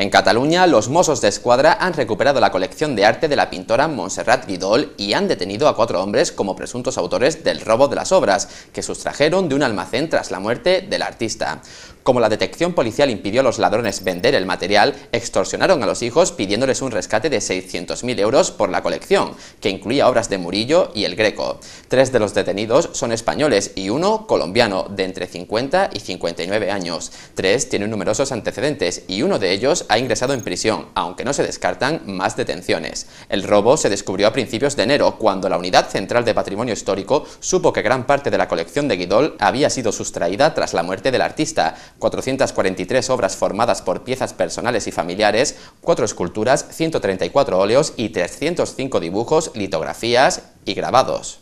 En Cataluña, los Mossos de Escuadra han recuperado la colección de arte de la pintora Montserrat Guidol y han detenido a cuatro hombres como presuntos autores del robo de las obras, que sustrajeron de un almacén tras la muerte del artista. Como la detección policial impidió a los ladrones vender el material, extorsionaron a los hijos pidiéndoles un rescate de 600.000 euros por la colección, que incluía obras de Murillo y El Greco. Tres de los detenidos son españoles y uno colombiano, de entre 50 y 59 años. Tres tienen numerosos antecedentes y uno de ellos ha ingresado en prisión, aunque no se descartan más detenciones. El robo se descubrió a principios de enero, cuando la Unidad Central de Patrimonio Histórico supo que gran parte de la colección de Guidol había sido sustraída tras la muerte del artista, 443 obras formadas por piezas personales y familiares, 4 esculturas, 134 óleos y 305 dibujos, litografías y grabados.